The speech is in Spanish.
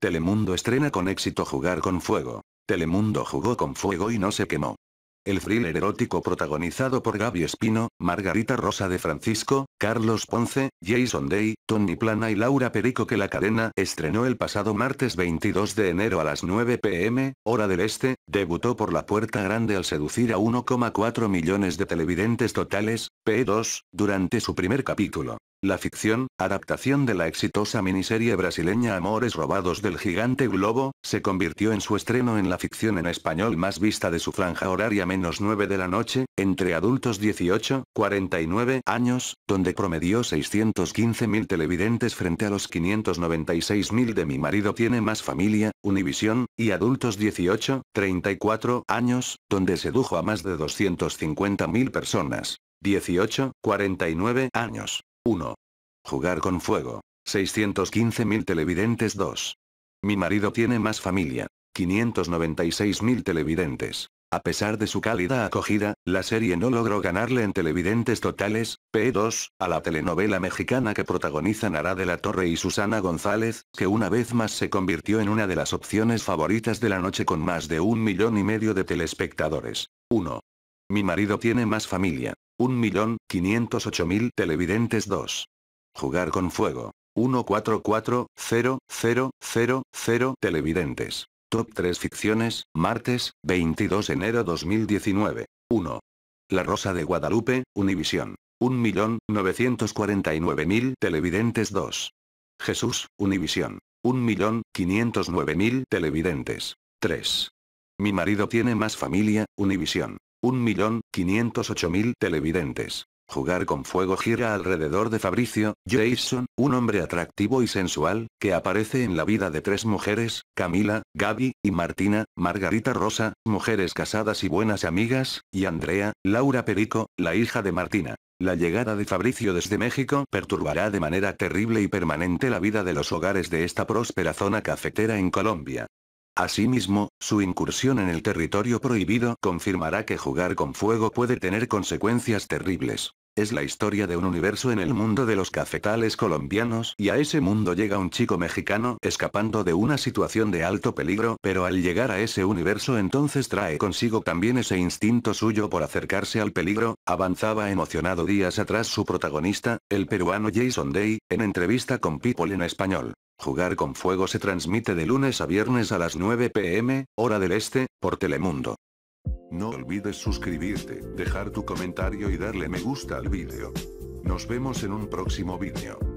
Telemundo estrena con éxito Jugar con Fuego. Telemundo jugó con fuego y no se quemó. El thriller erótico protagonizado por Gaby Espino, Margarita Rosa de Francisco, Carlos Ponce, Jason Day, Tony Plana y Laura Perico que la cadena estrenó el pasado martes 22 de enero a las 9 pm, hora del este, debutó por la puerta grande al seducir a 1,4 millones de televidentes totales, P2, durante su primer capítulo. La ficción, adaptación de la exitosa miniserie brasileña Amores robados del gigante Globo, se convirtió en su estreno en la ficción en español más vista de su franja horaria menos 9 de la noche, entre adultos 18, 49 años, donde promedió 615.000 televidentes frente a los 596.000 de Mi marido tiene más familia, Univisión, y adultos 18, 34 años, donde sedujo a más de 250.000 personas. 18, 49 años. 1. Jugar con fuego. 615.000 televidentes 2. Mi marido tiene más familia. 596.000 televidentes. A pesar de su cálida acogida, la serie no logró ganarle en televidentes totales, P2, a la telenovela mexicana que protagonizan Ara de la Torre y Susana González, que una vez más se convirtió en una de las opciones favoritas de la noche con más de un millón y medio de telespectadores. 1. Mi marido tiene más familia. 1.508.000 televidentes 2. Jugar con fuego. 1440000 televidentes. Top 3 ficciones, martes, 22 de enero 2019. 1. La Rosa de Guadalupe, Univisión. 1.949.000 televidentes 2. Jesús, Univisión. 1.509.000 televidentes. 3. Mi marido tiene más familia, Univisión. 1.508.000 televidentes. Jugar con fuego gira alrededor de Fabricio, Jason, un hombre atractivo y sensual, que aparece en la vida de tres mujeres, Camila, Gaby, y Martina, Margarita Rosa, mujeres casadas y buenas amigas, y Andrea, Laura Perico, la hija de Martina. La llegada de Fabricio desde México perturbará de manera terrible y permanente la vida de los hogares de esta próspera zona cafetera en Colombia. Asimismo, su incursión en el territorio prohibido confirmará que jugar con fuego puede tener consecuencias terribles. Es la historia de un universo en el mundo de los cafetales colombianos y a ese mundo llega un chico mexicano escapando de una situación de alto peligro pero al llegar a ese universo entonces trae consigo también ese instinto suyo por acercarse al peligro, avanzaba emocionado días atrás su protagonista, el peruano Jason Day, en entrevista con People en Español. Jugar con Fuego se transmite de lunes a viernes a las 9 pm, hora del este, por Telemundo. No olvides suscribirte, dejar tu comentario y darle me gusta al vídeo. Nos vemos en un próximo vídeo.